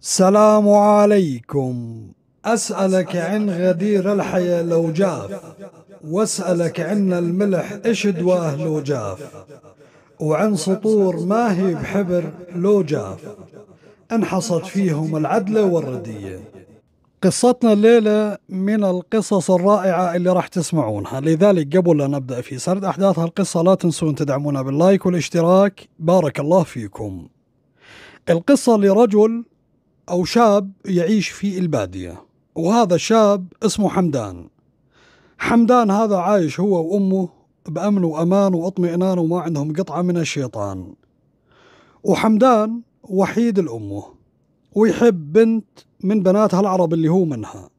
سلام عليكم أسألك عن غدير الحياة لو جاف وأسألك عن الملح إيش دواه لو جاف وعن سطور ما هي بحبر لو جاف انحصت فيهم العدلة والردية قصتنا الليلة من القصص الرائعة اللي راح تسمعونها لذلك قبل لا نبدأ في سرد أحداث هالقصة لا تنسون تدعمونا باللايك والاشتراك بارك الله فيكم القصة لرجل أو شاب يعيش في البادية وهذا الشاب اسمه حمدان حمدان هذا عايش هو وأمه بأمن وأمان واطمئنان وما عندهم قطعة من الشيطان وحمدان وحيد لأمه ويحب بنت من بناتها العرب اللي هو منها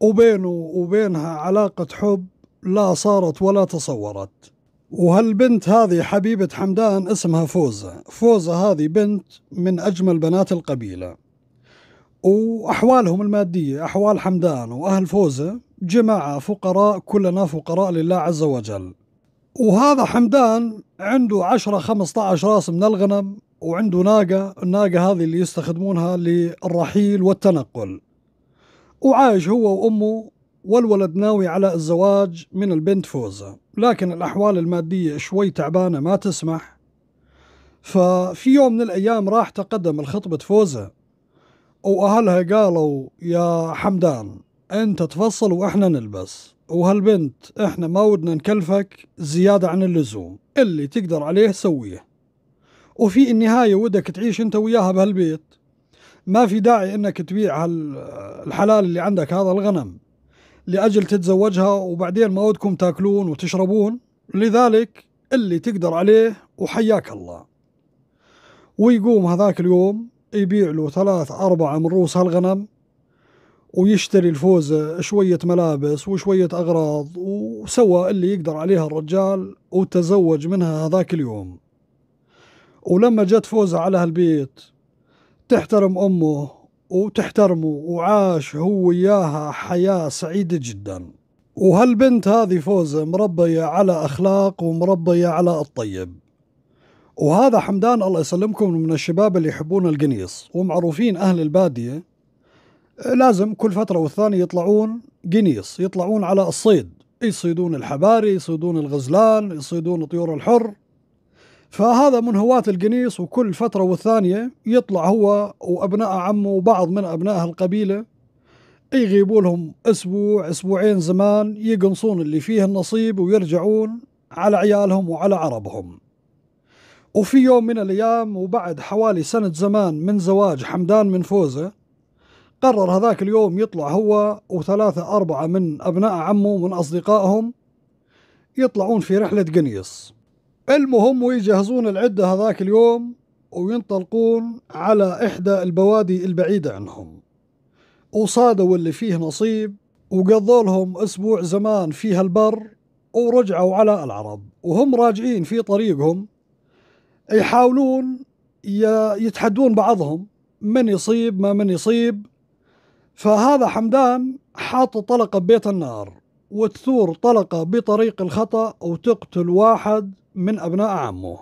وبينه وبينها علاقة حب لا صارت ولا تصورت وهالبنت هذه حبيبة حمدان اسمها فوزة فوزة هذه بنت من أجمل بنات القبيلة وأحوالهم المادية أحوال حمدان وأهل فوزة جماعة فقراء كلنا فقراء لله عز وجل وهذا حمدان عنده خمسة عشر راس من الغنم وعنده ناقة الناقة هذه اللي يستخدمونها للرحيل والتنقل وعايش هو وأمه والولد ناوي على الزواج من البنت فوزة لكن الأحوال المادية شوي تعبانة ما تسمح ففي يوم من الأيام راح تقدم لخطبة فوزة وأهلها قالوا يا حمدان أنت تفصل وإحنا نلبس وهالبنت إحنا ما ودنا نكلفك زيادة عن اللزوم اللي تقدر عليه سويه وفي النهاية ودك تعيش أنت وياها بهالبيت ما في داعي أنك تبيع هالحلال اللي عندك هذا الغنم لأجل تتزوجها وبعدين ما ودكم تاكلون وتشربون لذلك اللي تقدر عليه وحياك الله ويقوم هذاك اليوم يبيع له ثلاث أربعة من رؤوس هالغنم ويشتري الفوزة شوية ملابس وشوية أغراض وسوى اللي يقدر عليها الرجال وتزوج منها هذاك اليوم ولما جت فوزة على هالبيت تحترم أمه وتحترمه وعاش هو وياها حياة سعيدة جدا وهالبنت هذه فوزة مربية على أخلاق ومربية على الطيب وهذا حمدان الله يسلمكم من الشباب اللي يحبون القنيص ومعروفين أهل البادية لازم كل فترة والثانية يطلعون قنيص يطلعون على الصيد يصيدون الحباري يصيدون الغزلان يصيدون الطيور الحر فهذا من هواة القنيص وكل فترة والثانية يطلع هو وأبناء عمه وبعض من أبناء هالقبيلة يغيبوا لهم أسبوع أسبوعين زمان يقنصون اللي فيه النصيب ويرجعون على عيالهم وعلى عربهم وفي يوم من الأيام وبعد حوالي سنة زمان من زواج حمدان من فوزة قرر هذاك اليوم يطلع هو وثلاثة أربعة من أبناء عمه ومن أصدقائهم يطلعون في رحلة قنيص المهم ويجهزون العدة هذاك اليوم وينطلقون على إحدى البوادي البعيدة عنهم وصادوا اللي فيه نصيب وقضوا لهم أسبوع زمان في هالبر ورجعوا على العرب وهم راجعين في طريقهم يحاولون يتحدون بعضهم من يصيب ما من يصيب فهذا حمدان حاط طلقة ببيت النار وتثور طلقة بطريق الخطأ وتقتل واحد من أبناء عمه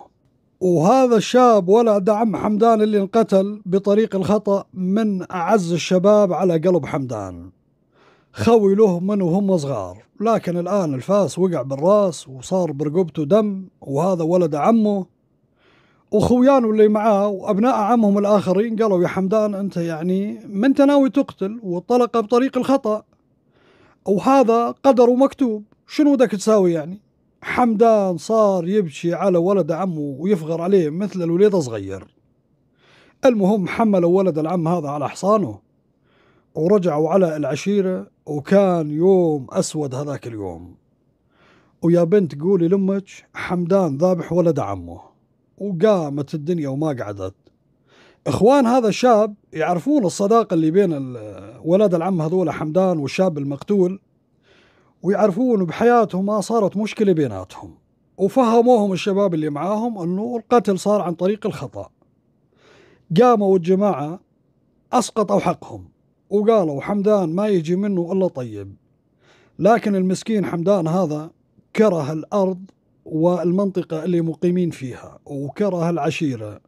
وهذا الشاب ولد عم حمدان اللي انقتل بطريق الخطأ من أعز الشباب على قلب حمدان خوي له من وهم صغار لكن الآن الفاس وقع بالراس وصار برقبته دم وهذا ولد عمه وخويانه اللي معاه وأبناء عمهم الآخرين قالوا يا حمدان أنت يعني من تناوي تقتل وطلق بطريق الخطأ وهذا قدر ومكتوب شنو بدك تساوي يعني حمدان صار يبكي على ولد عمه ويفغر عليه مثل الوليد صغير المهم حملوا ولد العم هذا على حصانه ورجعوا على العشيرة وكان يوم أسود هذاك اليوم ويا بنت قولي لأمك حمدان ذابح ولد عمه وقامت الدنيا وما قعدت اخوان هذا الشاب يعرفون الصداقه اللي بين ولد العم هذول حمدان والشاب المقتول ويعرفون بحياتهم ما صارت مشكلة بيناتهم وفهموهم الشباب اللي معاهم أنه القتل صار عن طريق الخطأ قاموا الجماعة أسقطوا حقهم وقالوا حمدان ما يجي منه إلا طيب لكن المسكين حمدان هذا كره الأرض والمنطقة اللي مقيمين فيها وكره العشيرة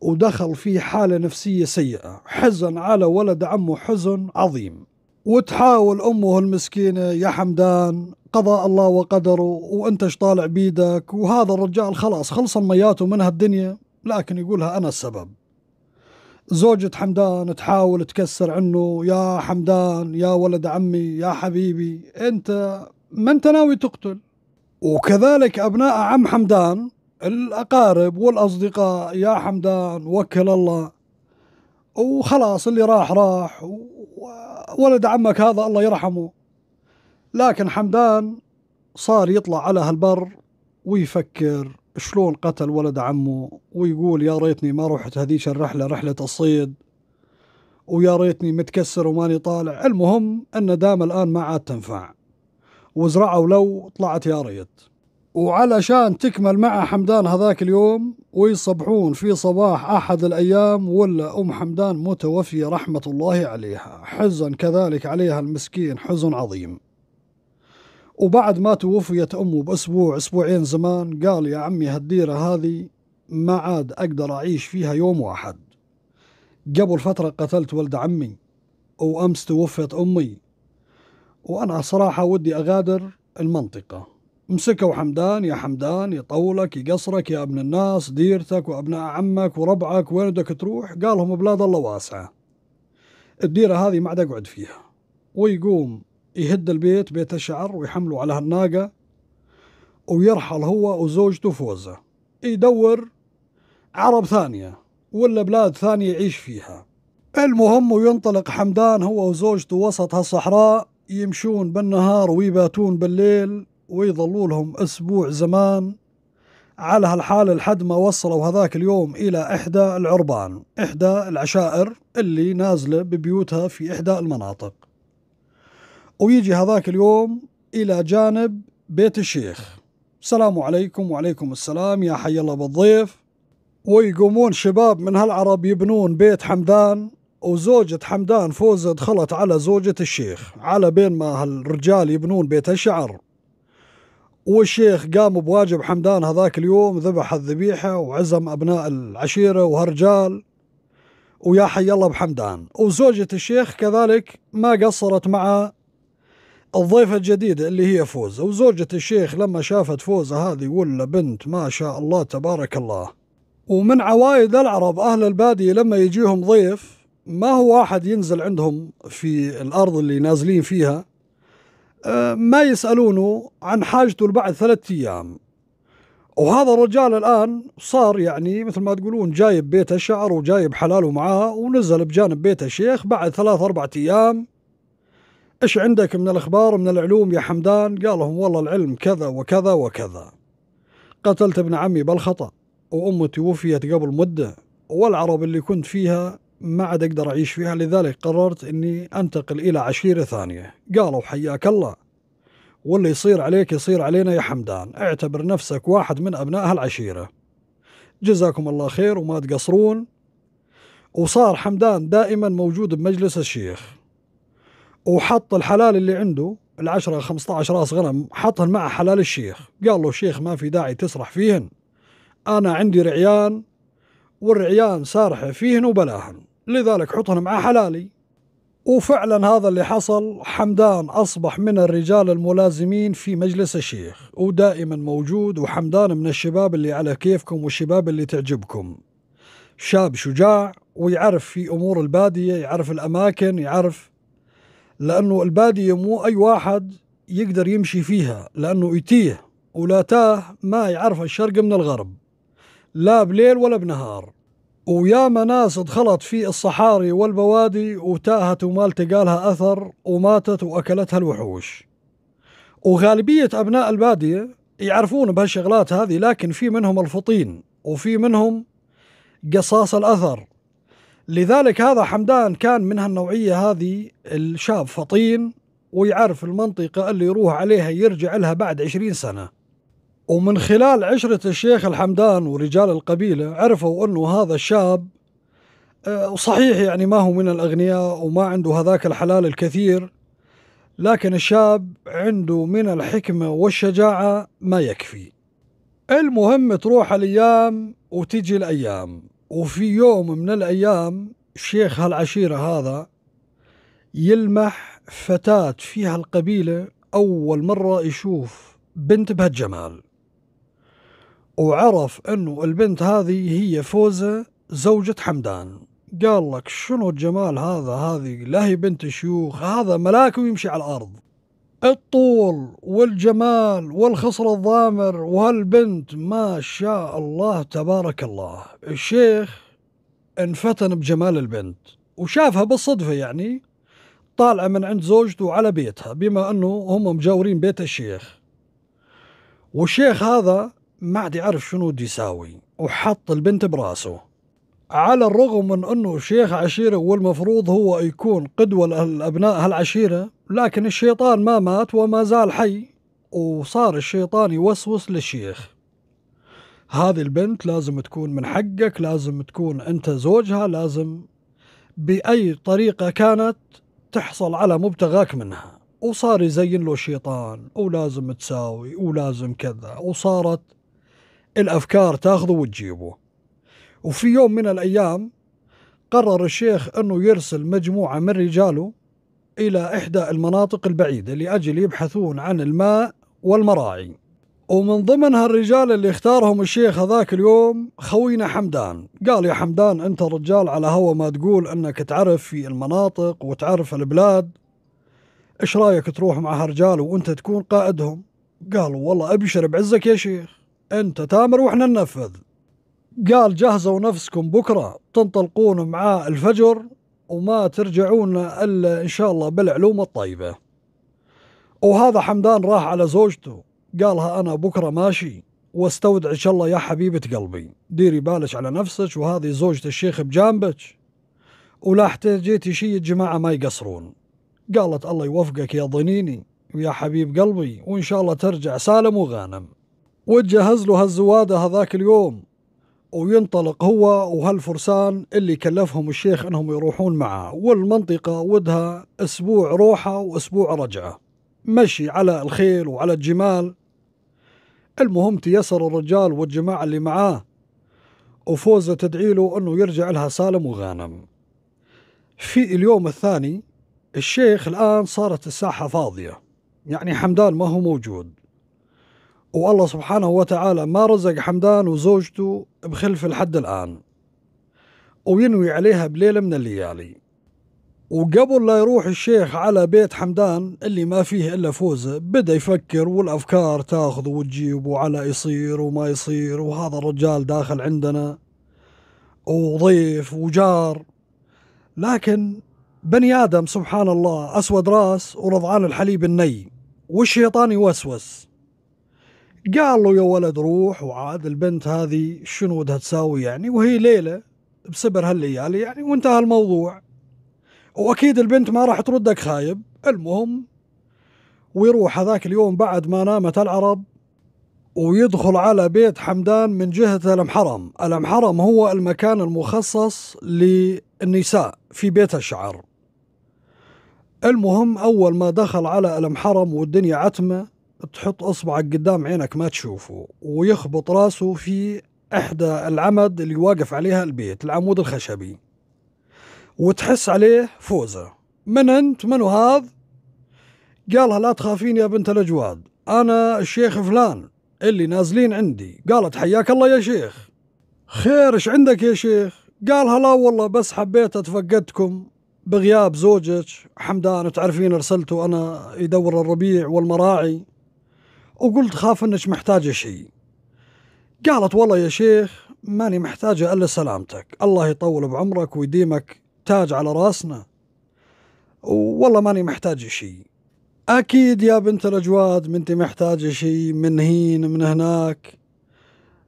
ودخل في حالة نفسية سيئة حزن على ولد عمه حزن عظيم وتحاول امه المسكينه يا حمدان قضاء الله وقدره وانت ايش طالع بيدك وهذا الرجال خلاص خلص مياته من هالدنيا لكن يقولها انا السبب زوجة حمدان تحاول تكسر عنه يا حمدان يا ولد عمي يا حبيبي انت ما انت ناوي تقتل وكذلك ابناء عم حمدان الاقارب والاصدقاء يا حمدان وكل الله وخلاص اللي راح راح وولد عمك هذا الله يرحمه لكن حمدان صار يطلع على هالبر ويفكر شلون قتل ولد عمه ويقول يا ريتني ما رحت هذيك الرحلة رحلة الصيد ويا ريتني متكسر وماني طالع المهم دام الآن ما عاد تنفع وزرعوا لو طلعت يا ريت وعلشان تكمل مع حمدان هذاك اليوم ويصبحون في صباح أحد الأيام ولا أم حمدان متوفية رحمة الله عليها حزن كذلك عليها المسكين حزن عظيم وبعد ما توفيت أمه بأسبوع أسبوعين زمان قال يا عمي هالديرة هذه ما عاد أقدر أعيش فيها يوم واحد قبل فترة قتلت ولد عمي وأمس توفيت أمي وأنا صراحة ودي أغادر المنطقة مسكوا حمدان يا حمدان يطولك يقصرك يا ابن الناس ديرتك وابناء عمك وربعك وين بدك تروح قالهم بلاد الله واسعة الديرة هذه ما عاد اقعد فيها ويقوم يهد البيت بيت الشعر ويحمله على هالناقة ويرحل هو وزوجته فوزة يدور عرب ثانية ولا بلاد ثانية يعيش فيها المهم وينطلق حمدان هو وزوجته وسط هالصحراء يمشون بالنهار ويباتون بالليل ويظلوا لهم أسبوع زمان على هالحالة لحد ما وصلوا هذاك اليوم إلى إحدى العربان إحدى العشائر اللي نازلة ببيوتها في إحدى المناطق ويجي هذاك اليوم إلى جانب بيت الشيخ السلام عليكم وعليكم السلام يا حي الله بالضيف ويقومون شباب من هالعرب يبنون بيت حمدان وزوجة حمدان فوزة دخلت على زوجة الشيخ على بين ما هالرجال يبنون بيت الشعر والشيخ قام بواجب حمدان هذاك اليوم ذبح الذبيحة وعزم أبناء العشيرة وهرجال ويا حي الله بحمدان وزوجة الشيخ كذلك ما قصرت مع الضيفة الجديدة اللي هي فوزة وزوجة الشيخ لما شافت فوزة هذه ولا بنت ما شاء الله تبارك الله ومن عوايد العرب أهل البادية لما يجيهم ضيف ما هو واحد ينزل عندهم في الأرض اللي نازلين فيها ما يسألونه عن حاجته بعد ثلاثة أيام وهذا الرجال الآن صار يعني مثل ما تقولون جايب بيته شعر وجايب حلاله معاه ونزل بجانب بيته شيخ بعد ثلاث أربعة أيام إيش عندك من الأخبار من العلوم يا حمدان قال لهم والله العلم كذا وكذا وكذا قتلت ابن عمي بالخطأ وأمتي توفيت قبل مدة والعرب اللي كنت فيها ما عاد أقدر أعيش فيها لذلك قررت أني أنتقل إلى عشيرة ثانية قالوا حياك الله واللي يصير عليك يصير علينا يا حمدان اعتبر نفسك واحد من أبناء هالعشيرة جزاكم الله خير وما تقصرون وصار حمدان دائما موجود بمجلس الشيخ وحط الحلال اللي عنده العشرة عشر راس غنم حطهن مع حلال الشيخ قال له الشيخ ما في داعي تسرح فيهن أنا عندي رعيان والرعيان سارحة فيهن وبلاهن لذلك حطنا مع حلالي وفعلا هذا اللي حصل حمدان أصبح من الرجال الملازمين في مجلس الشيخ ودائما موجود وحمدان من الشباب اللي على كيفكم والشباب اللي تعجبكم شاب شجاع ويعرف في أمور البادية يعرف الأماكن يعرف لأنه البادية مو أي واحد يقدر يمشي فيها لأنه يتيه ولا تاه ما يعرف الشرق من الغرب لا بليل ولا بنهار ويا ناس دخلت في الصحاري والبوادي وتاهت وما لها أثر وماتت وأكلتها الوحوش وغالبية أبناء البادية يعرفون بهالشغلات هذه لكن في منهم الفطين وفي منهم قصاص الأثر لذلك هذا حمدان كان من هالنوعية هذه الشاب فطين ويعرف المنطقة اللي يروح عليها يرجع لها بعد عشرين سنة ومن خلال عشرة الشيخ الحمدان ورجال القبيلة عرفوا أنه هذا الشاب آه، صحيح يعني ما هو من الأغنياء وما عنده هذاك الحلال الكثير لكن الشاب عنده من الحكمة والشجاعة ما يكفي المهم تروح الأيام وتجي الأيام وفي يوم من الأيام شيخ هالعشيرة هذا يلمح فتاة فيها القبيلة أول مرة يشوف بنت بهالجمال وعرف انه البنت هذه هي فوزة زوجة حمدان قال لك شنو الجمال هذا هذه لا هي بنت شيوخ هذا ملاك ويمشي على الارض الطول والجمال والخصر الضامر وهالبنت ما شاء الله تبارك الله الشيخ انفتن بجمال البنت وشافها بالصدفة يعني طالعة من عند زوجته على بيتها بما أنه هم مجاورين بيت الشيخ والشيخ هذا ما عاد يعرف شنو بده يساوي وحط البنت براسه على الرغم من انه شيخ عشيره والمفروض هو يكون قدوه لابناء هالعشيره لكن الشيطان ما مات وما زال حي وصار الشيطان يوسوس للشيخ هذه البنت لازم تكون من حقك لازم تكون انت زوجها لازم باي طريقه كانت تحصل على مبتغاك منها وصار يزين له الشيطان ولازم تساوي ولازم كذا وصارت الأفكار تاخذه وتجيبه وفي يوم من الأيام قرر الشيخ أنه يرسل مجموعة من رجاله إلى إحدى المناطق البعيدة لأجل يبحثون عن الماء والمراعي ومن ضمن هالرجال اللي اختارهم الشيخ هذاك اليوم خوينا حمدان قال يا حمدان انت رجال على هوا ما تقول انك تعرف في المناطق وتعرف البلاد ايش رايك تروح مع هالرجال وانت تكون قائدهم قالوا والله ابشر بعزك يا شيخ انت تامر واحنا ننفذ قال جهزوا نفسكم بكرة تنطلقون مع الفجر وما ترجعون إلا إن شاء الله بالعلوم الطيبة وهذا حمدان راح على زوجته قالها أنا بكرة ماشي واستودع إن شاء الله يا حبيبة قلبي ديري بالك على نفسك وهذه زوجة الشيخ بجانبك ولا احتاجيتي شيء الجماعة ما يقصرون قالت الله يوفقك يا ضنيني ويا حبيب قلبي وإن شاء الله ترجع سالم وغانم وتجهز له هالزوادة هذاك اليوم وينطلق هو وهالفرسان اللي كلفهم الشيخ انهم يروحون معه والمنطقة ودها اسبوع روحة واسبوع رجعة مشي على الخيل وعلى الجمال المهم تيسر الرجال والجماعة اللي معاه وفوزة تدعي له انه يرجع لها سالم وغانم في اليوم الثاني الشيخ الآن صارت الساحة فاضية يعني حمدان ما هو موجود والله سبحانه وتعالى ما رزق حمدان وزوجته بخلف لحد الآن وينوي عليها بليلة من الليالي وقبل لا يروح الشيخ على بيت حمدان اللي ما فيه إلا فوزة بدأ يفكر والأفكار تاخذ وتجيب وعلى يصير وما يصير وهذا الرجال داخل عندنا وضيف وجار لكن بني آدم سبحان الله أسود راس ورضعان الحليب الني والشيطان يوسوس قال له يا ولد روح وعاد البنت هذه شنو بدها تساوي يعني وهي ليله بسبر هالليالي يعني وانتهى الموضوع واكيد البنت ما راح تردك خايب المهم ويروح هذاك اليوم بعد ما نامت العرب ويدخل على بيت حمدان من جهة المحرم المحرم هو المكان المخصص للنساء في بيت الشعر المهم أول ما دخل على المحرم والدنيا عتمة تحط اصبعك قدام عينك ما تشوفه ويخبط راسه في احدى العمد اللي واقف عليها البيت العمود الخشبي وتحس عليه فوزة من انت من هذا قالها لا تخافين يا بنت الاجواد انا الشيخ فلان اللي نازلين عندي قالت حياك الله يا شيخ خير ايش عندك يا شيخ قالها لا والله بس حبيت اتفقدكم بغياب زوجك حمدان تعرفين ارسلته انا يدور الربيع والمراعي وقلت خاف انك محتاجه شيء قالت والله يا شيخ ماني محتاجه الا سلامتك الله يطول بعمرك ويديمك تاج على راسنا والله ماني محتاجه شيء اكيد يا بنت الاجواد منتي محتاجه شيء من هين من هناك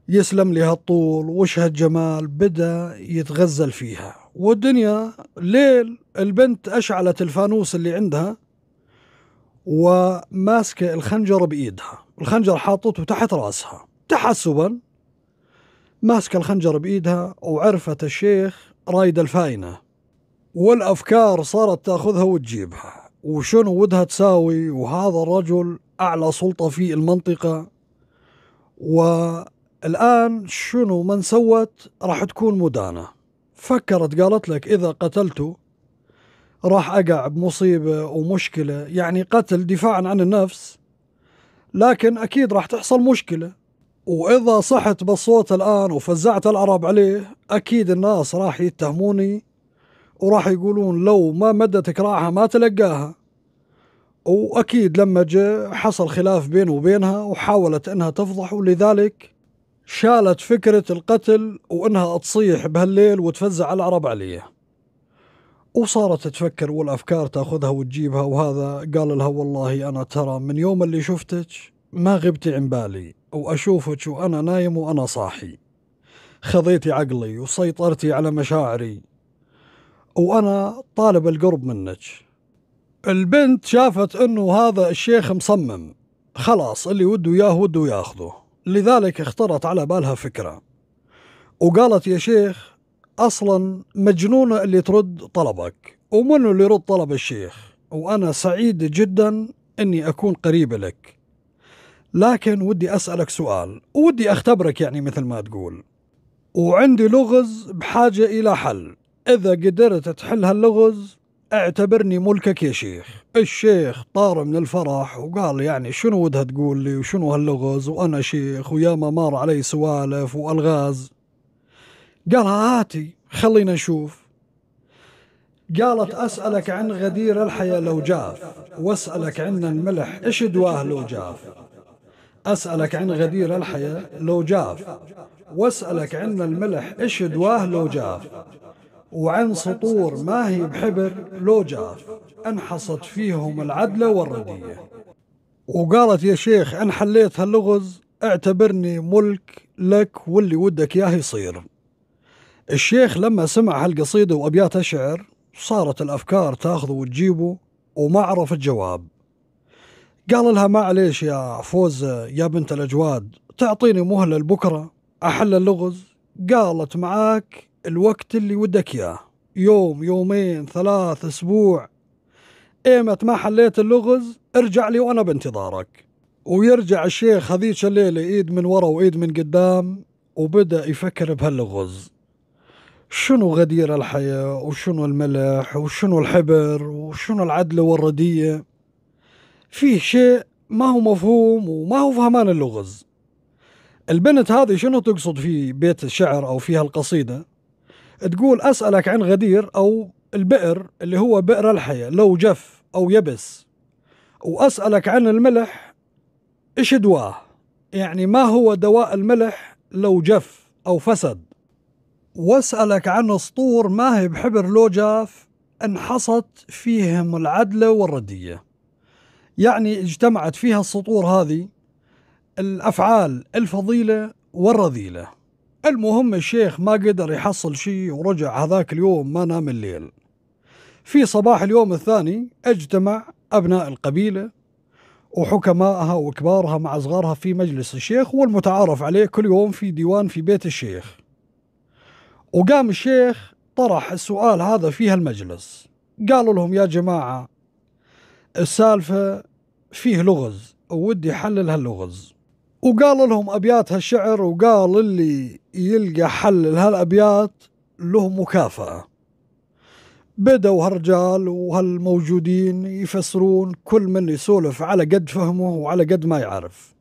يسلم لي هالطول وش هالجمال بدا يتغزل فيها والدنيا ليل البنت اشعلت الفانوس اللي عندها وماسكة الخنجر بإيدها الخنجر حاطته تحت رأسها تحسبا ماسكة الخنجر بإيدها وعرفت الشيخ رايد الفاينة والأفكار صارت تأخذها وتجيبها وشنو ودها تساوي وهذا الرجل أعلى سلطة في المنطقة والآن شنو من سوت راح تكون مدانة فكرت قالت لك إذا قتلته راح اقع بمصيبه ومشكله يعني قتل دفاعا عن النفس لكن اكيد راح تحصل مشكله واذا صحت بالصوت الان وفزعت العرب عليه اكيد الناس راح يتهموني وراح يقولون لو ما مدت كراعها ما تلقاها واكيد لما جاء حصل خلاف بينه وبينها وحاولت انها تفضح ولذلك شالت فكره القتل وانها تصيح بهالليل وتفزع العرب عليه وصارت تفكر والافكار تاخذها وتجيبها وهذا قال لها والله انا ترى من يوم اللي شفتك ما غبتي عن بالي واشوفك وانا نايم وانا صاحي خذيتي عقلي وسيطرتي على مشاعري وانا طالب القرب منك البنت شافت انه هذا الشيخ مصمم خلاص اللي وده اياه وده ياخذه لذلك اخترت على بالها فكره وقالت يا شيخ اصلا مجنونه اللي ترد طلبك ومنو اللي يرد طلب الشيخ وانا سعيد جدا اني اكون قريب لك لكن ودي اسالك سؤال ودي اختبرك يعني مثل ما تقول وعندي لغز بحاجه الى حل اذا قدرت تحل هاللغز اعتبرني ملكك يا شيخ الشيخ طار من الفرح وقال يعني شنو ودها تقول لي وشنو هاللغز وانا شيخ وياما مار علي سوالف والغاز قال هاتي خلينا نشوف قالت أسألك عن غدير الحياة لو جاف وأسألك عن الملح إيش دواه لو جاف أسألك عن غدير الحياة لو جاف وأسألك عن الملح إيش دواه لو جاف وعن سطور ما هي بحبر لو جاف انحصت فيهم العدلة والردية وقالت يا شيخ أن حليت هاللغز اعتبرني ملك لك واللي ودك ياه يصير الشيخ لما سمع هالقصيدة وأبيات الشعر صارت الأفكار تاخذه وتجيبه وما عرف الجواب قال لها معليش يا فوزة يا بنت الأجواد تعطيني مهلة لبكرة أحل اللغز قالت معاك الوقت اللي ودك إياه يوم يومين ثلاث أسبوع إيمت ما حليت اللغز ارجع لي وأنا بانتظارك ويرجع الشيخ هذيك الليلة إيد من ورا وإيد من قدام وبدأ يفكر بهاللغز شنو غدير الحياة وشنو الملاح وشنو الحبر وشنو العدل والردية فيه شيء ما هو مفهوم وما هو فهمان اللغز البنت هذه شنو تقصد في بيت الشعر أو فيها القصيدة تقول أسألك عن غدير أو البئر اللي هو بئر الحياة لو جف أو يبس وأسألك عن الملح إيش دواه يعني ما هو دواء الملح لو جف أو فسد واسألك عن سطور ما هي بحبر لوجاف انحصت فيهم العدلة والردية يعني اجتمعت فيها السطور هذه الأفعال الفضيلة والرذيلة المهم الشيخ ما قدر يحصل شيء ورجع هذاك اليوم ما نام الليل في صباح اليوم الثاني اجتمع أبناء القبيلة وحكمائها وكبارها مع صغارها في مجلس الشيخ والمتعارف عليه كل يوم في ديوان في بيت الشيخ وقام الشيخ طرح السؤال هذا في هالمجلس قالوا لهم يا جماعة السالفة فيه لغز ودي حلل هاللغز وقال لهم أبيات هالشعر وقال اللي يلقى حل لهالأبيات له مكافأة بدأوا هالرجال وهالموجودين يفسرون كل من يسولف على قد فهمه وعلى قد ما يعرف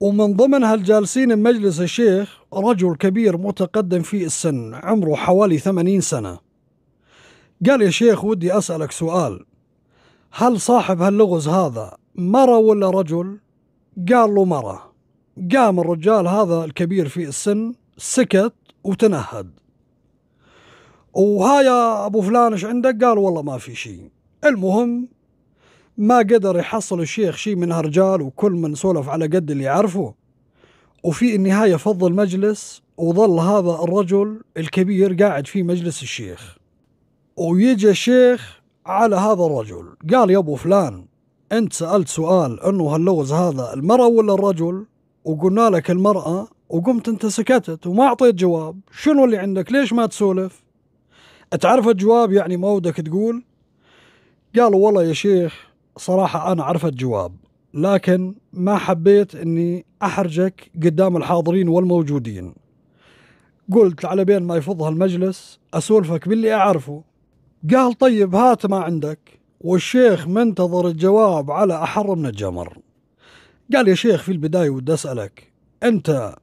ومن ضمن هالجالسين بمجلس الشيخ رجل كبير متقدم في السن عمره حوالي ثمانين سنة قال يا شيخ ودي أسألك سؤال هل صاحب هاللغز هذا مرة ولا رجل؟ قال له مرة قام الرجال هذا الكبير في السن سكت وتنهد وها يا أبو فلان إيش عندك؟ قال والله ما في شيء المهم ما قدر يحصل الشيخ شيء من هرجال وكل من سولف على قد اللي يعرفه وفي النهاية فض المجلس وظل هذا الرجل الكبير قاعد في مجلس الشيخ ويجي الشيخ على هذا الرجل قال يا أبو فلان أنت سألت سؤال أنه هاللوز هذا المرأة ولا الرجل وقلنا لك المرأة وقمت أنت سكتت وما أعطيت جواب شنو اللي عندك ليش ما تسولف تعرف الجواب يعني ما ودك تقول قالوا والله يا شيخ صراحة أنا عرفت جواب لكن ما حبيت أني أحرجك قدام الحاضرين والموجودين قلت على بين ما يفضها المجلس أسولفك باللي أعرفه قال طيب هات ما عندك والشيخ منتظر الجواب على أحر من الجمر قال يا شيخ في البداية ودي أسألك أنت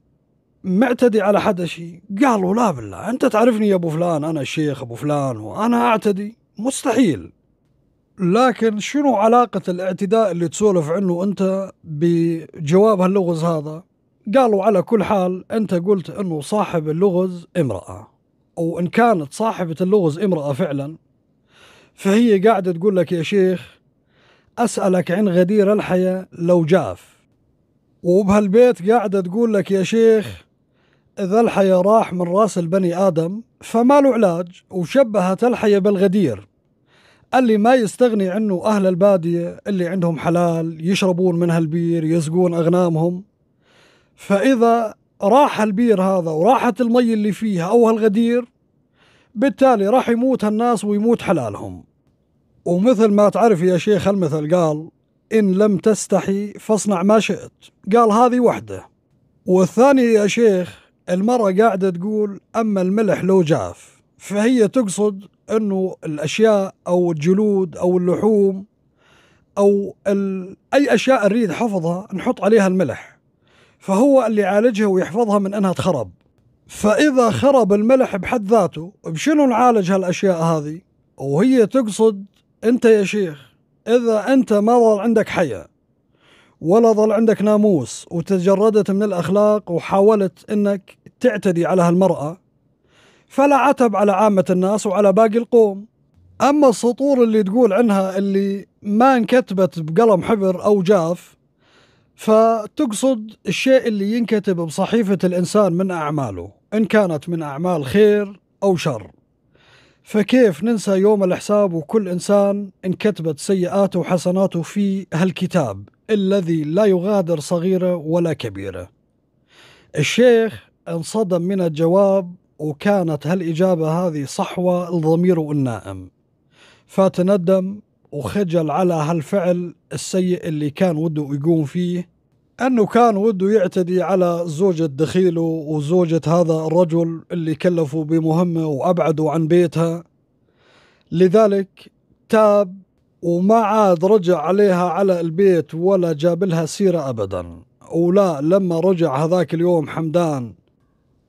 معتدي على حدا شيء قالوا لا بالله أنت تعرفني يا أبو فلان أنا الشيخ أبو فلان وأنا أعتدي مستحيل لكن شنو علاقة الاعتداء اللي تسولف عنه أنت بجواب هاللغز هذا؟ قالوا على كل حال أنت قلت أنه صاحب اللغز امرأة وإن كانت صاحبة اللغز امرأة فعلا فهي قاعدة تقول لك يا شيخ أسألك عن غدير الحياة لو جاف وبهالبيت قاعدة تقول لك يا شيخ إذا الحياة راح من راس البني آدم فما له علاج وشبهت الحياة بالغدير اللي ما يستغني عنه أهل البادية اللي عندهم حلال يشربون من هالبير يسقون أغنامهم فإذا راح البير هذا وراحت المي اللي فيها أو هالغدير بالتالي راح يموت هالناس ويموت حلالهم ومثل ما تعرف يا شيخ المثل قال إن لم تستحي فاصنع ما شئت قال هذه وحدة والثانية يا شيخ المرأة قاعدة تقول أما الملح لو جاف فهي تقصد انه الاشياء او الجلود او اللحوم او اي اشياء نريد حفظها نحط عليها الملح فهو اللي يعالجها ويحفظها من انها تخرب فاذا خرب الملح بحد ذاته بشنو نعالج هالاشياء هذه وهي تقصد انت يا شيخ اذا انت ما ظل عندك حياه ولا ظل عندك ناموس وتجردت من الاخلاق وحاولت انك تعتدي على هالمراه فلا عتب على عامة الناس وعلى باقي القوم أما السطور اللي تقول عنها اللي ما انكتبت بقلم حبر أو جاف فتقصد الشيء اللي ينكتب بصحيفة الإنسان من أعماله إن كانت من أعمال خير أو شر فكيف ننسى يوم الحساب وكل إنسان انكتبت سيئاته وحسناته في هالكتاب الذي لا يغادر صغيرة ولا كبيرة الشيخ انصدم من الجواب وكانت هالإجابة هذه صحوة لضميره النائم فتندم وخجل على هالفعل السيء اللي كان وده يقوم فيه أنه كان وده يعتدي على زوجة دخيله وزوجة هذا الرجل اللي كلفه بمهمة وأبعده عن بيتها لذلك تاب وما عاد رجع عليها على البيت ولا جاب لها سيرة أبدا ولا لما رجع هذاك اليوم حمدان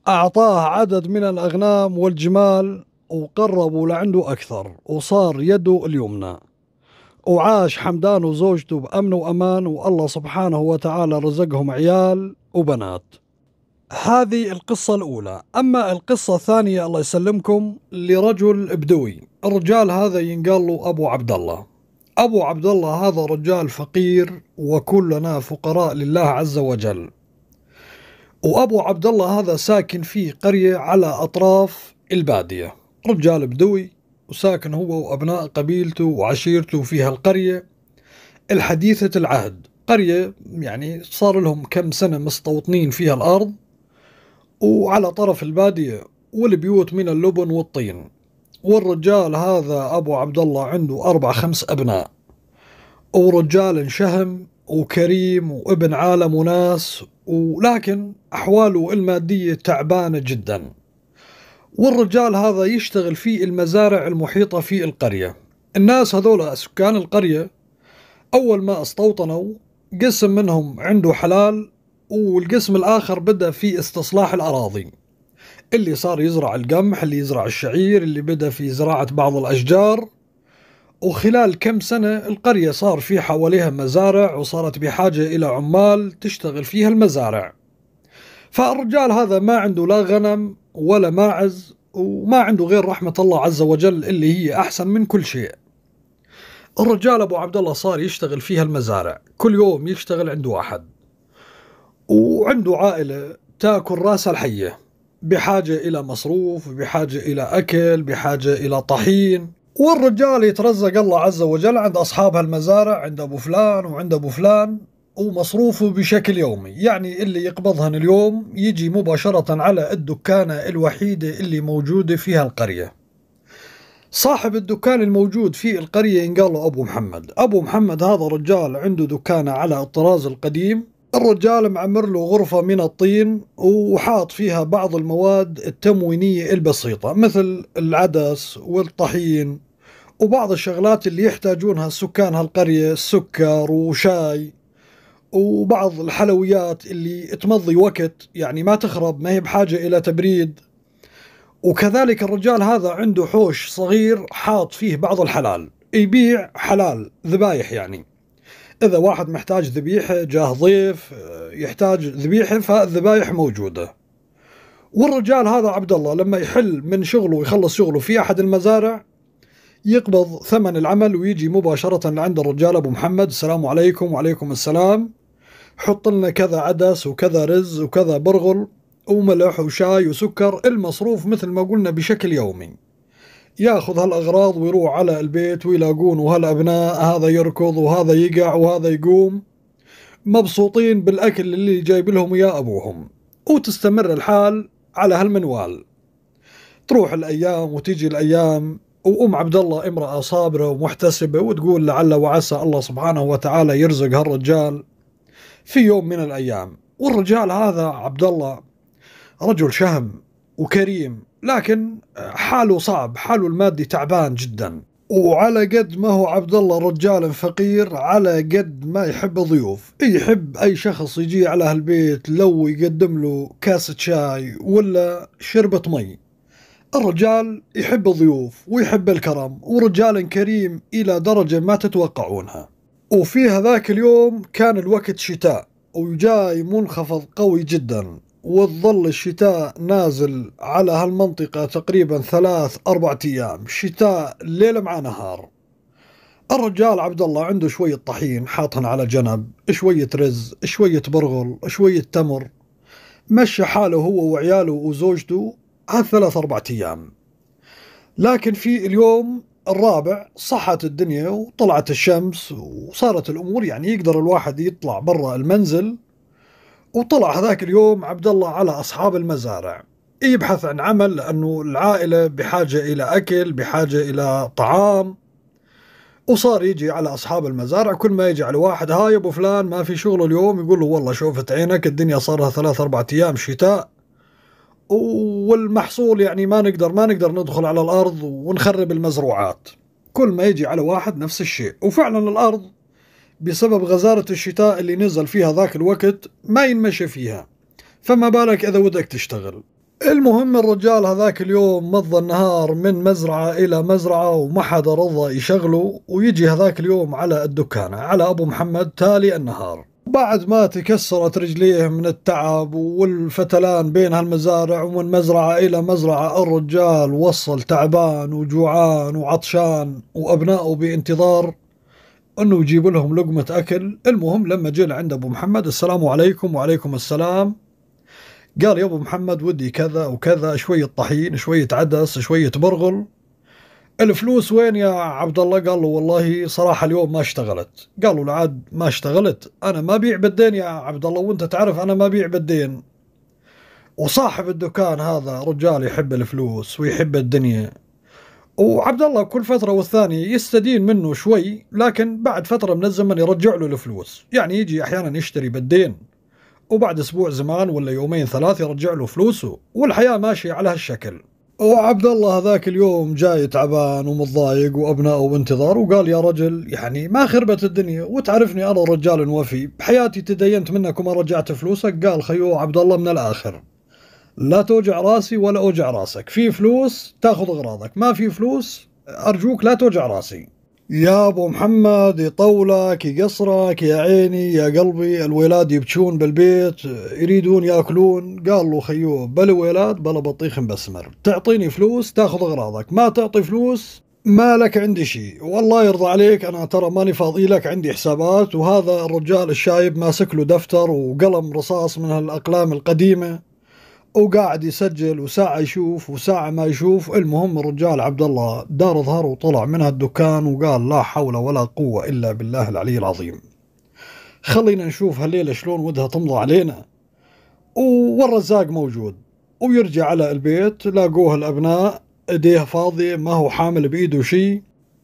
أعطاه عدد من الأغنام والجمال وقربوا لعنده أكثر وصار يده اليمنى وعاش حمدان وزوجته بأمن وأمان والله سبحانه وتعالى رزقهم عيال وبنات هذه القصة الأولى أما القصة الثانية الله يسلمكم لرجل بدوي الرجال هذا ينقال له أبو عبد الله أبو عبد الله هذا رجال فقير وكلنا فقراء لله عز وجل وأبو عبد الله هذا ساكن في قرية على أطراف البادية رجال بدوي وساكن هو وأبناء قبيلته وعشيرته في هالقرية الحديثة العهد قرية يعني صار لهم كم سنة مستوطنين فيها الأرض وعلى طرف البادية والبيوت من اللبن والطين والرجال هذا أبو عبد الله عنده أربع خمس أبناء ورجال شهم وكريم وابن عالم وناس ولكن أحواله المادية تعبانة جدا والرجال هذا يشتغل في المزارع المحيطة في القرية الناس هذول سكان القرية أول ما استوطنوا قسم منهم عنده حلال والقسم الآخر بدأ في استصلاح الأراضي اللي صار يزرع القمح اللي يزرع الشعير اللي بدأ في زراعة بعض الأشجار وخلال كم سنة القرية صار في حواليها مزارع وصارت بحاجة إلى عمال تشتغل فيها المزارع فالرجال هذا ما عنده لا غنم ولا ماعز وما عنده غير رحمة الله عز وجل اللي هي أحسن من كل شيء الرجال أبو عبد الله صار يشتغل فيها المزارع كل يوم يشتغل عنده واحد وعنده عائلة تاكل راسها الحية بحاجة إلى مصروف بحاجة إلى أكل بحاجة إلى طحين والرجال يترزق الله عز وجل عند أصحاب هالمزارع عند أبو فلان وعند أبو فلان ومصروفه بشكل يومي يعني اللي يقبضهن اليوم يجي مباشرة على الدكانة الوحيدة اللي موجودة في هالقرية صاحب الدكان الموجود في القرية ينقال له أبو محمد أبو محمد هذا رجال عنده دكانة على الطراز القديم الرجال معمر له غرفة من الطين وحاط فيها بعض المواد التموينية البسيطة مثل العدس والطحين وبعض الشغلات اللي يحتاجونها سكان هالقرية سكر وشاي وبعض الحلويات اللي تمضي وقت يعني ما تخرب ما هي بحاجة إلى تبريد وكذلك الرجال هذا عنده حوش صغير حاط فيه بعض الحلال يبيع حلال ذبايح يعني إذا واحد محتاج ذبيحة جاه ضيف آه، يحتاج ذبيحة فالذبايح موجودة والرجال هذا عبد الله لما يحل من شغله ويخلص شغله في أحد المزارع يقبض ثمن العمل ويجي مباشرة لعند الرجال أبو محمد السلام عليكم وعليكم السلام حط لنا كذا عدس وكذا رز وكذا برغل وملح وشاي وسكر المصروف مثل ما قلنا بشكل يومي ياخذ هالاغراض ويروح على البيت ويلاقون وهالابناء هذا يركض وهذا يقع وهذا يقوم مبسوطين بالاكل اللي جايب لهم يا ابوهم وتستمر الحال على هالمنوال تروح الايام وتيجي الايام وام عبد الله امراه صابره ومحتسبه وتقول لعل وعسى الله سبحانه وتعالى يرزق هالرجال في يوم من الايام والرجال هذا عبد الله رجل شهم وكريم لكن حاله صعب حاله المادي تعبان جدا وعلى قد ما هو عبد الله رجال فقير على قد ما يحب الضيوف يحب اي شخص يجي على هالبيت لو يقدم له كاسة شاي ولا شربة مي الرجال يحب الضيوف ويحب الكرم ورجال كريم إلى درجة ما تتوقعونها وفي هذاك اليوم كان الوقت شتاء وجاي منخفض قوي جدا والظل الشتاء نازل على هالمنطقة تقريبا ثلاث أربعة أيام شتاء ليل مع نهار الرجال عبد الله عنده شوية طحين حاطن على جنب شوية رز شوية برغل شوية تمر مشى حاله هو وعياله وزوجته عن ثلاث أربعة أيام لكن في اليوم الرابع صحت الدنيا وطلعت الشمس وصارت الأمور يعني يقدر الواحد يطلع برا المنزل وطلع هذاك اليوم عبد الله على أصحاب المزارع يبحث عن عمل لأنه العائلة بحاجة إلى أكل بحاجة إلى طعام وصار يجي على أصحاب المزارع كل ما يجي على واحد هاي أبو فلان ما في شغل اليوم يقول له والله شوفت عينك الدنيا صار لها ثلاث أربعة أيام شتاء والمحصول يعني ما نقدر ما نقدر ندخل على الارض ونخرب المزروعات كل ما يجي على واحد نفس الشيء وفعلا الارض بسبب غزارة الشتاء اللي نزل فيها ذاك الوقت ما ينمشي فيها فما بالك إذا ودك تشتغل المهم الرجال هذاك اليوم مضى النهار من مزرعة إلى مزرعة وما حدا رضى يشغله ويجي هذاك اليوم على الدكانة على أبو محمد تالي النهار بعد ما تكسرت رجليه من التعب والفتلان بين هالمزارع ومن مزرعة إلى مزرعة الرجال وصل تعبان وجوعان وعطشان وأبناؤه بانتظار أنه يجيب لهم لقمة أكل المهم لما جينا عند أبو محمد السلام عليكم وعليكم السلام قال يا أبو محمد ودي كذا وكذا شوية طحين شوية عدس شوية برغل الفلوس وين يا عبد الله له والله صراحه اليوم ما اشتغلت قالوا عاد ما اشتغلت انا ما بيع بالدين يا عبد الله وانت تعرف انا ما بيع بالدين وصاحب الدكان هذا رجال يحب الفلوس ويحب الدنيا وعبد الله كل فتره والثانيه يستدين منه شوي لكن بعد فتره من الزمن يرجع له الفلوس يعني يجي احيانا يشتري بالدين وبعد اسبوع زمان ولا يومين ثلاث يرجع له فلوسه والحياه ماشيه على هالشكل وعبد الله ذاك اليوم جاي تعبان ومتضايق وابنائه بانتظار وقال يا رجل يعني ما خربت الدنيا وتعرفني انا رجال وفي بحياتي تدينت منك وما رجعت فلوسك قال خيو عبد الله من الاخر لا توجع راسي ولا اوجع راسك في فلوس تاخذ اغراضك ما في فلوس ارجوك لا توجع راسي يا ابو محمد يطولك يقصرك يا عيني يا قلبي الولاد يبكون بالبيت يريدون ياكلون قال له خيوه بلا ولاد بلا بطيخ مبسمر تعطيني فلوس تاخذ اغراضك ما تعطي فلوس ما لك عندي شيء والله يرضى عليك انا ترى ماني فاضي لك عندي حسابات وهذا الرجال الشايب ماسك له دفتر وقلم رصاص من هالاقلام القديمه وقاعد يسجل وساعة يشوف وساعة ما يشوف المهم الرجال عبد الله دار ظهر وطلع من الدكان وقال لا حول ولا قوة إلا بالله العلي العظيم خلينا نشوف هالليلة شلون ودها تمضى علينا والرزاق موجود ويرجع على البيت لاقوه الأبناء ايديه فاضية ما هو حامل بإيده شي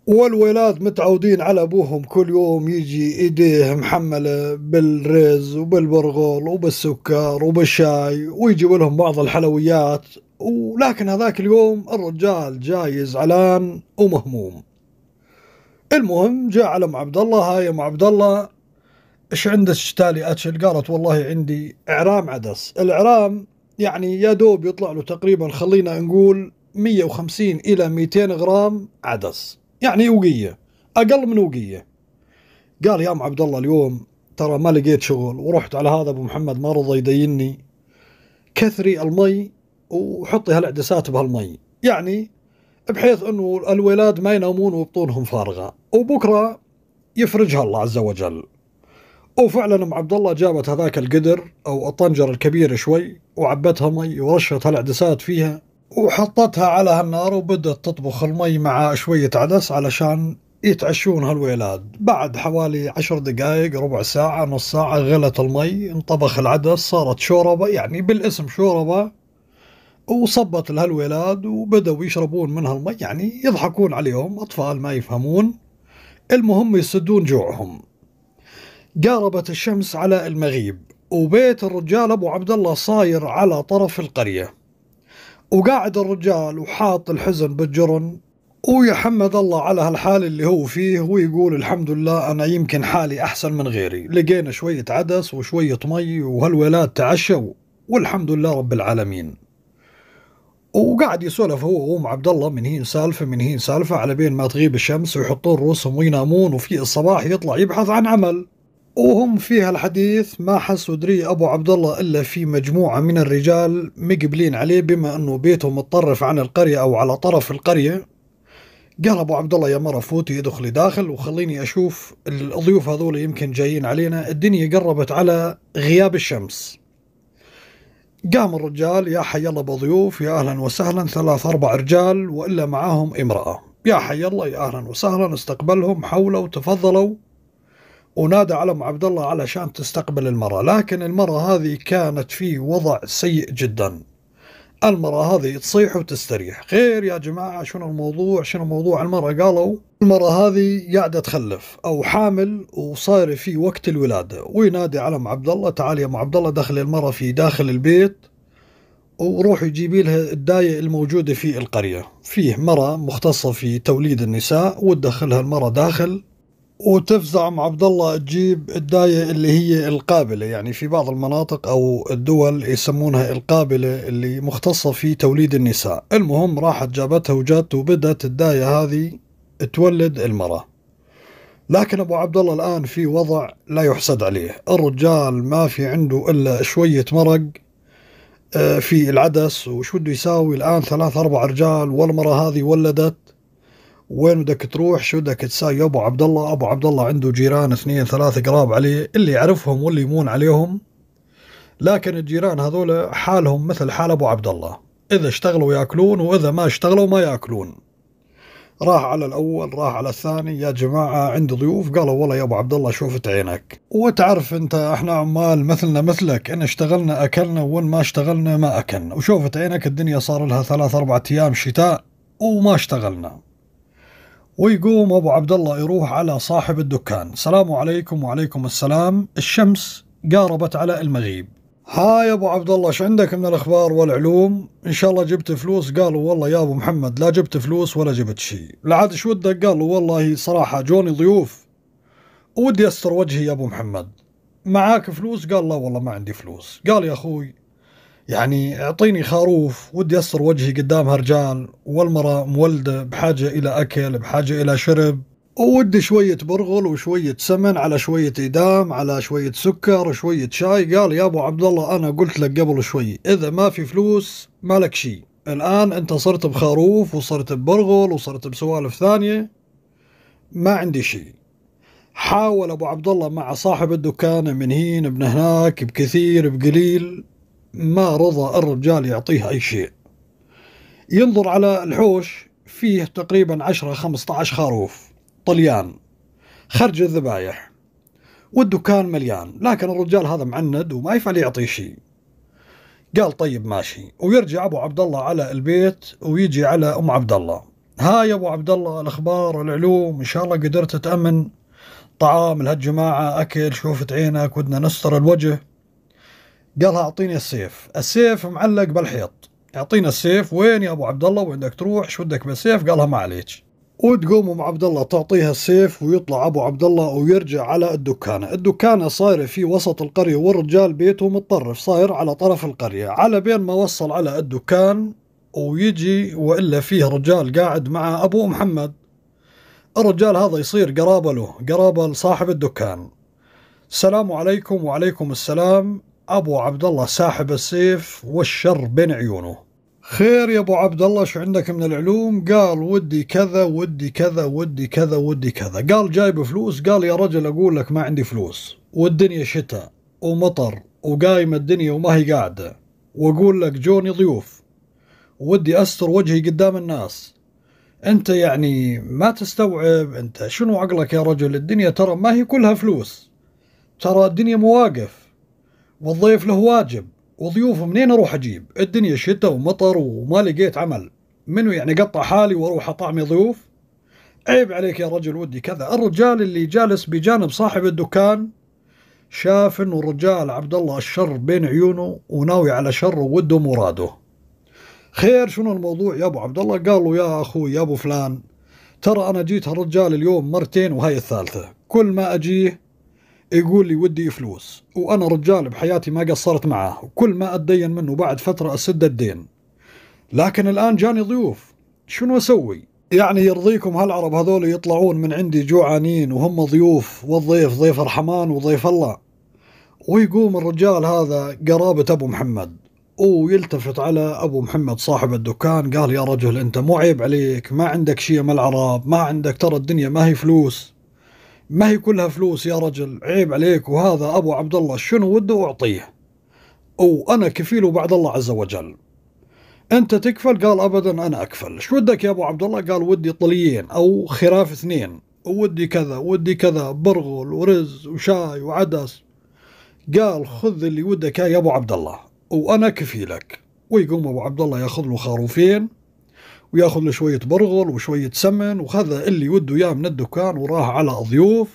والولاد متعودين على ابوهم كل يوم يجي ايديه محمله بالرز وبالبرغل وبالسكر وبالشاي ويجيب لهم بعض الحلويات ولكن هذاك اليوم الرجال جاي زعلان ومهموم المهم جاء على ام عبد الله هاي ام عبد الله ايش عندك تالي اتشل قالت والله عندي اعرام عدس الاعرام يعني يا دوب يطلع له تقريبا خلينا نقول 150 الى 200 غرام عدس يعني وقيه اقل من وقيه قال يا ام عبد الله اليوم ترى ما لقيت شغل ورحت على هذا ابو محمد ما رضى يديني كثري المي وحطي هالعدسات بهالمي يعني بحيث انه الولاد ما ينامون وبطونهم فارغه وبكره يفرجها الله عز وجل وفعلا ام عبد الله جابت هذاك القدر او الطنجره الكبيره شوي وعبتها مي ورشت هالعدسات فيها وحطتها على هالنار وبدت تطبخ المي مع شوية عدس علشان يتعشون هالولاد بعد حوالي عشر دقائق ربع ساعة نص ساعة غلت المي انطبخ العدس صارت شوربة يعني بالاسم شوربة وصبت لهالولاد وبدأوا يشربون منها المي يعني يضحكون عليهم أطفال ما يفهمون المهم يسدون جوعهم قاربت الشمس على المغيب وبيت الرجال أبو عبد الله صاير على طرف القرية وقاعد الرجال وحاط الحزن بالجرن ويحمد الله على هالحال اللي هو فيه ويقول الحمد لله أنا يمكن حالي أحسن من غيري لقينا شوية عدس وشوية مي وهالولاد تعشوا والحمد لله رب العالمين وقاعد يسولف هو وام عبد الله من هين سالفه من هين سالفه على بين ما تغيب الشمس ويحطون رؤوسهم وينامون وفي الصباح يطلع يبحث عن عمل وهم فيها الحديث ما حس ودري أبو عبد الله إلا في مجموعة من الرجال مقبلين عليه بما أنه بيته متطرف عن القرية أو على طرف القرية قال أبو عبد الله يا مرة فوتي ادخلي داخل وخليني أشوف الضيوف هذول يمكن جايين علينا الدنيا قربت على غياب الشمس قام الرجال يا حي الله بضيوف يا أهلا وسهلا ثلاث أربع رجال وإلا معاهم امرأة يا حي الله يا أهلا وسهلا استقبلهم حولوا تفضلوا ونادى علم عبد الله علشان تستقبل المرأة لكن المرأة هذه كانت في وضع سيء جدا المرأة هذه تصيح وتستريح غير يا جماعة شنو الموضوع شنو موضوع المرأة قالوا المرأة هذه قاعدة تخلف أو حامل وصار في وقت الولادة وينادي علم عبد الله تعال يا أم عبد الله دخل المرأة في داخل البيت وروح يجيبي لها الداية الموجودة في القرية فيه مرأة مختصة في توليد النساء وتدخلها المرأة داخل وتفزع ام عبد الله تجيب الدايه اللي هي القابله يعني في بعض المناطق او الدول يسمونها القابله اللي مختصه في توليد النساء المهم راحت جابتها وجات وبدت الدايه هذه تولد المراه لكن ابو عبد الله الان في وضع لا يحسد عليه الرجال ما في عنده الا شويه مرق آه، في العدس وشو بده يساوي الان ثلاث اربع رجال والمراه هذه ولدت وين بدك تروح شو بدك تساوي يا ابو عبد الله ابو عبد الله عنده جيران اثنين ثلاثه قراب عليه اللي يعرفهم واللي يمون عليهم لكن الجيران هذول حالهم مثل حال ابو عبد الله اذا اشتغلوا ياكلون واذا ما اشتغلوا ما ياكلون راح على الاول راح على الثاني يا جماعه عندي ضيوف قالوا والله يا ابو عبد الله شوفت عينك وتعرف انت احنا عمال مثلنا مثلك ان اشتغلنا اكلنا وان ما اشتغلنا ما اكلنا وشوفت عينك الدنيا صار لها ثلاث اربع ايام شتاء وما اشتغلنا ويقوم أبو عبد الله يروح على صاحب الدكان السلام عليكم وعليكم السلام الشمس قاربت على المغيب هاي ابو عبد الله ايش عندك من الاخبار والعلوم ان شاء الله جبت فلوس قالوا والله يا ابو محمد لا جبت فلوس ولا جبت شيء لعاد شو ايش ودك قالوا والله صراحه جوني ضيوف ودي استر وجهي يا ابو محمد معاك فلوس قال لا والله ما عندي فلوس قال يا اخوي يعني اعطيني خروف ودي اصر وجهي قدام هرجان والمراه مولده بحاجه الى اكل بحاجه الى شرب وودي شوية برغل وشوية سمن على شوية إدام على شوية سكر وشوية شاي قال يا أبو عبد الله أنا قلت لك قبل شوي إذا ما في فلوس مالك شيء الآن أنت صرت بخروف وصرت ببرغل وصرت بسوالف ثانية ما عندي شيء حاول أبو عبد الله مع صاحب الدكان من هين من هناك بكثير بقليل ما رضى الرجال يعطيه أي شيء ينظر على الحوش فيه تقريبا 10 15 خروف طليان خرج الذبايح والدكان مليان لكن الرجال هذا معند وما يفعل يعطي شيء قال طيب ماشي ويرجع ابو عبد الله على البيت ويجي على ام عبد الله هاي ابو عبد الله الاخبار والعلوم ان شاء الله قدرت تامن طعام لهالجماعه اكل شوفت عينك ودنا نستر الوجه قالها اعطيني السيف السيف معلق بالحيط اعطينا السيف وين يا ابو عبد الله وعندك تروح شو بدك بالسيف قالها ما عليك وتقوم ام عبد الله تعطيها السيف ويطلع ابو عبد الله ويرجع على الدكانه، الدكانه صايره في وسط القريه والرجال بيته متطرف صاير على طرف القريه، على بين ما وصل على الدكان ويجي والا فيه رجال قاعد مع ابو محمد. الرجال هذا يصير قرابه له، قرابه لصاحب الدكان. السلام عليكم وعليكم السلام، أبو عبد الله ساحب السيف والشر بين عيونه خير يا أبو عبد الله شو عندك من العلوم قال ودي كذا ودي كذا ودي كذا ودي كذا قال جايب فلوس قال يا رجل أقول لك ما عندي فلوس والدنيا شتاء ومطر وقايمة الدنيا وما هي قاعدة وأقول لك جوني ضيوف ودي أستر وجهي قدام الناس أنت يعني ما تستوعب أنت شنو عقلك يا رجل الدنيا ترى ما هي كلها فلوس ترى الدنيا مواقف والضيف له واجب وضيوفه منين اروح اجيب الدنيا شتاء ومطر وما لقيت عمل منو يعني قطع حالي واروح اطعمي ضيوف عيب عليك يا رجل ودي كذا الرجال اللي جالس بجانب صاحب الدكان شاف انه الرجال عبد الله الشر بين عيونه وناوي على شره وده مراده خير شنو الموضوع يا ابو عبد الله قال له يا اخوي يا ابو فلان ترى انا جيت هالرجال اليوم مرتين وهاي الثالثه كل ما اجيه يقول لي ودي فلوس وأنا رجال بحياتي ما قصرت معاه وكل ما أتدين منه بعد فترة أسد الدين لكن الآن جاني ضيوف شنو أسوي؟ يعني يرضيكم هالعرب هذول يطلعون من عندي جوعانين وهم ضيوف والضيف ضيف الرحمن وضيف الله ويقوم الرجال هذا قرابة أبو محمد ويلتفت على أبو محمد صاحب الدكان قال يا رجل أنت مو عيب عليك ما عندك شيء من العرب ما عندك ترى الدنيا ما هي فلوس ما هي كلها فلوس يا رجل عيب عليك وهذا أبو عبد الله شنو وده أعطيه وأنا كفيله بعد الله عز وجل أنت تكفل قال أبدا أنا أكفل شو ودك يا أبو عبد الله قال ودي طليين أو خراف اثنين ودي كذا ودي كذا برغل ورز وشاي وعدس قال خذ اللي ودك يا أبو عبد الله وأنا كفيلك ويقوم أبو عبد الله ياخذ له خروفين وياخذ له شويه برغل وشويه سمن وخذ اللي وده اياه من الدكان وراح على ضيوف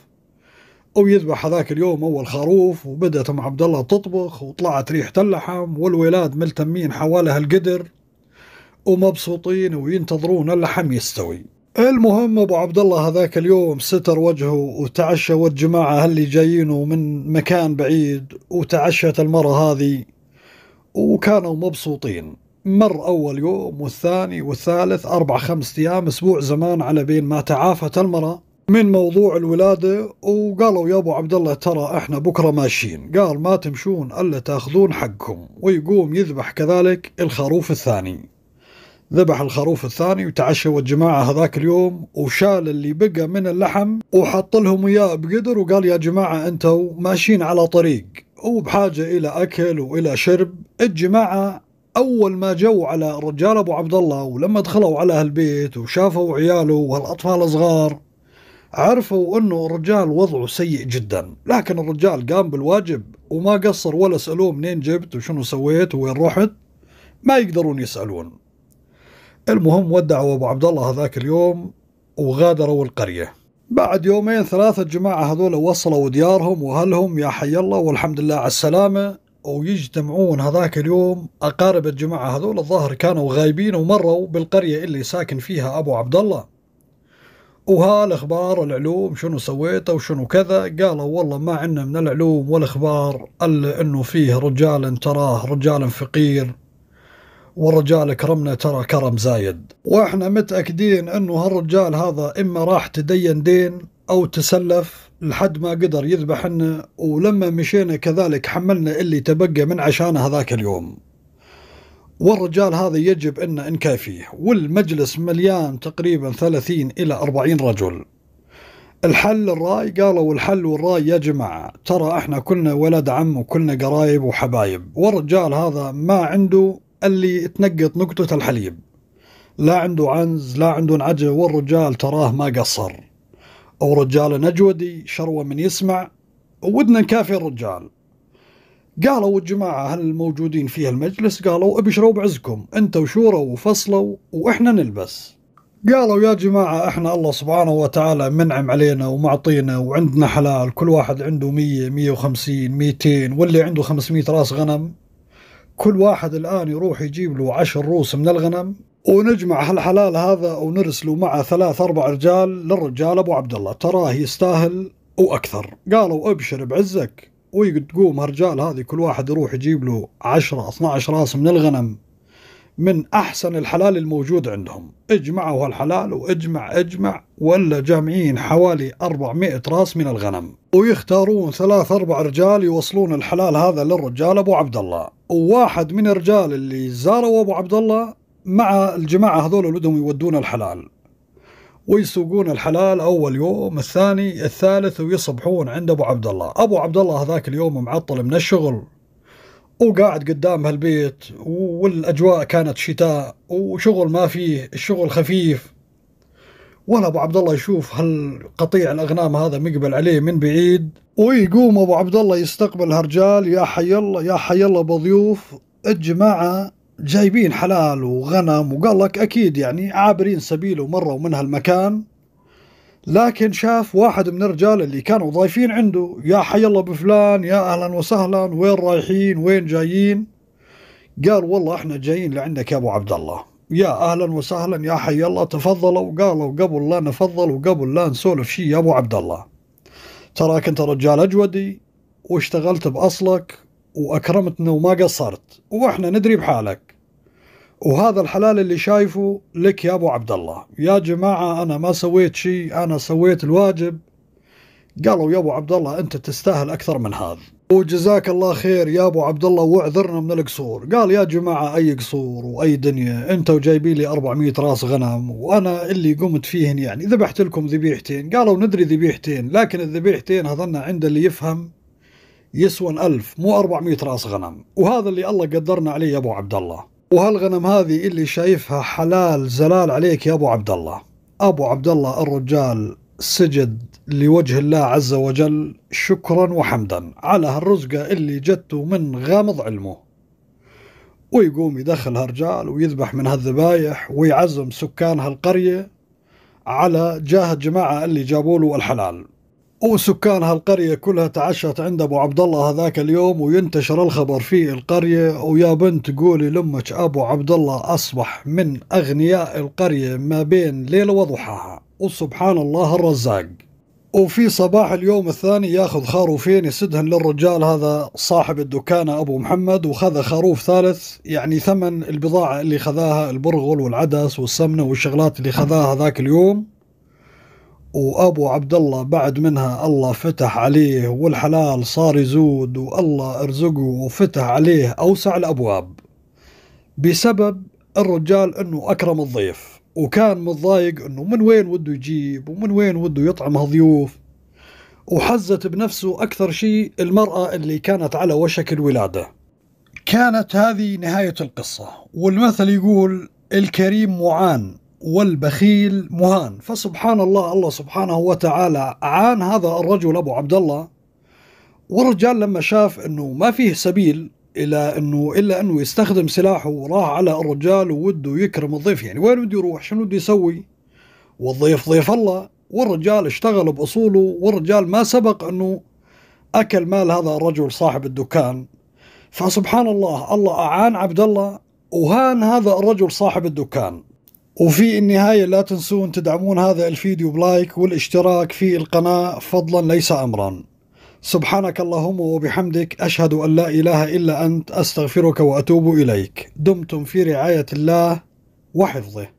او يذبح هذاك اليوم اول خروف وبدات ام عبد الله تطبخ وطلعت ريحه اللحم والولاد ملتمين حوالها القدر ومبسوطين وينتظرون اللحم يستوي المهم ابو عبد الله هذاك اليوم ستر وجهه وتعشى والجماعه اللي جايينه من مكان بعيد وتعشت المره هذه وكانوا مبسوطين مر أول يوم والثاني والثالث أربع خمس أيام أسبوع زمان على بين ما تعافت المرأة من موضوع الولادة وقالوا يا أبو عبد الله ترى إحنا بكرة ماشيين قال ما تمشون ألا تأخذون حقكم ويقوم يذبح كذلك الخروف الثاني ذبح الخروف الثاني وتعشى الجماعة هذاك اليوم وشال اللي بقى من اللحم وحط لهم إياه بقدر وقال يا جماعة أنتوا ماشيين على طريق وبحاجة إلى أكل وإلى شرب الجماعة اول ما جو على رجال ابو عبد الله ولما دخلوا على هالبيت وشافوا عياله وهالاطفال صغار عرفوا انه الرجال وضعه سيء جدا لكن الرجال قام بالواجب وما قصر ولا سالوه منين جبت وشنو سويت ووين رحت ما يقدرون يسالون المهم ودعوا ابو عبد الله هذاك اليوم وغادروا القريه بعد يومين ثلاثة الجماعة هذول وصلوا ديارهم وأهلهم يا حي الله والحمد لله على السلامة ويجتمعون هذاك اليوم أقارب الجماعة هذول الظاهر كانوا غايبين ومروا بالقرية اللي ساكن فيها أبو عبد الله وها الأخبار العلوم شنو سويته وشنو كذا قالوا والله ما عندنا من العلوم والأخبار إلا أنه فيه رجال تراه رجال فقير والرجال كرمنا ترى كرم زايد واحنا متأكدين أنه هالرجال هذا إما راح تدين دين أو تسلف لحد ما قدر يذبحنا ولما مشينا كذلك حملنا اللي تبقى من عشانه هذاك اليوم والرجال هذا يجب أن نكافيه والمجلس مليان تقريبا ثلاثين إلى أربعين رجل الحل الراي قالوا الحل والراي يا جماعة ترى احنا كلنا ولد عم وكلنا قرايب وحبايب والرجال هذا ما عنده اللي تنقط نقطة الحليب لا عنده عنز لا عنده عجل والرجال تراه ما قصر أو رجال نجودي شروة من يسمع ودنا نكافي الرجال قالوا الجماعة هالموجودين في المجلس قالوا ابشروا بعزكم انت شوروا وفصلوا واحنا نلبس قالوا يا جماعة احنا الله سبحانه وتعالى منعم علينا ومعطينا وعندنا حلال كل واحد عنده مية مية وخمسين ميتين واللي عنده خمسمية راس غنم كل واحد الآن يروح يجيب له عشر روس من الغنم ونجمع هالحلال هذا ونرسله مع ثلاث أربع رجال للرجال أبو عبد الله تراه يستاهل وأكثر قالوا أبشر بعزك وتقوم هالرجال هذه كل واحد يروح يجيب له 10 12 راس من الغنم من أحسن الحلال الموجود عندهم اجمعوا هالحلال واجمع اجمع ولا جامعين حوالي 400 راس من الغنم ويختارون ثلاث أربع رجال يوصلون الحلال هذا للرجال أبو عبد الله وواحد من الرجال اللي زاروا أبو عبد الله مع الجماعة هذول ولدهم يودون الحلال ويسوقون الحلال أول يوم الثاني الثالث ويصبحون عند أبو عبد الله أبو عبد الله هذاك اليوم معطل من الشغل وقاعد قدام هالبيت والأجواء كانت شتاء وشغل ما فيه الشغل خفيف ولا أبو عبد الله يشوف هالقطيع الأغنام هذا مقبل عليه من بعيد ويقوم أبو عبد الله يستقبل هالرجال يا حي الله يا حي الله بضيوف الجماعة جايبين حلال وغنم وقال لك اكيد يعني عابرين سبيله مره من هالمكان لكن شاف واحد من الرجال اللي كانوا ضايفين عنده يا حي الله بفلان يا اهلا وسهلا وين رايحين وين جايين قال والله احنا جايين لعندك يا ابو عبد الله يا اهلا وسهلا يا حي الله تفضلوا قالوا قبل لا نفضل وقبل لا نسولف شيء يا ابو عبد الله تراك انت رجال اجودي واشتغلت باصلك وأكرمتنا وما قصرت وإحنا ندري بحالك وهذا الحلال اللي شايفه لك يا أبو عبد الله يا جماعة أنا ما سويت شيء أنا سويت الواجب قالوا يا أبو عبد الله أنت تستاهل أكثر من هذا وجزاك الله خير يا أبو عبد الله واعذرنا من القصور قال يا جماعة أي قصور وأي دنيا أنتوا جايبين لي 400 راس غنم وأنا اللي قمت فيهن يعني ذبحت لكم ذبيحتين قالوا ندري ذبيحتين لكن الذبيحتين هذن عند اللي يفهم يسوى ألف مو 400 راس غنم وهذا اللي الله قدرنا عليه يا أبو عبد الله وهالغنم هذه اللي شايفها حلال زلال عليك يا أبو عبد الله أبو عبد الله الرجال سجد لوجه الله عز وجل شكرا وحمدا على هالرزقة اللي جته من غامض علمه ويقوم يدخل هالرجال ويذبح من هالذبايح ويعزم سكان هالقرية على جاه الجماعة اللي جابوا له الحلال وسكان هالقرية كلها تعشت عند أبو عبد الله هذاك اليوم وينتشر الخبر في القرية ويا بنت قولي لأمك أبو عبد الله أصبح من أغنياء القرية ما بين ليلة وضحاها وسبحان الله الرزاق وفي صباح اليوم الثاني ياخذ خروفين يسدهن للرجال هذا صاحب الدكانة أبو محمد وخذ خروف ثالث يعني ثمن البضاعة اللي خذاها البرغل والعدس والسمنة والشغلات اللي خذاها ذاك اليوم وابو عبد الله بعد منها الله فتح عليه والحلال صار يزود والله ارزقه وفتح عليه اوسع الابواب بسبب الرجال انه اكرم الضيف وكان متضايق انه من وين وده يجيب ومن وين وده يطعم ضيوف وحزت بنفسه اكثر شيء المراه اللي كانت على وشك الولاده كانت هذه نهايه القصه والمثل يقول الكريم معان والبخيل مهان فسبحان الله الله سبحانه وتعالى عان هذا الرجل أبو عبد الله والرجال لما شاف أنه ما فيه سبيل إلى أنه إلا أنه يستخدم سلاحه وراح على الرجال ووده يكرم الضيف يعني وين بده يروح شنو بده يسوي والضيف ضيف الله والرجال اشتغل بأصوله والرجال ما سبق أنه أكل مال هذا الرجل صاحب الدكان فسبحان الله الله أعان عبد الله وهان هذا الرجل صاحب الدكان وفي النهاية لا تنسون تدعمون هذا الفيديو بلايك والاشتراك في القناة فضلا ليس أمرا سبحانك اللهم وبحمدك أشهد أن لا إله إلا أنت أستغفرك وأتوب إليك دمتم في رعاية الله وحفظه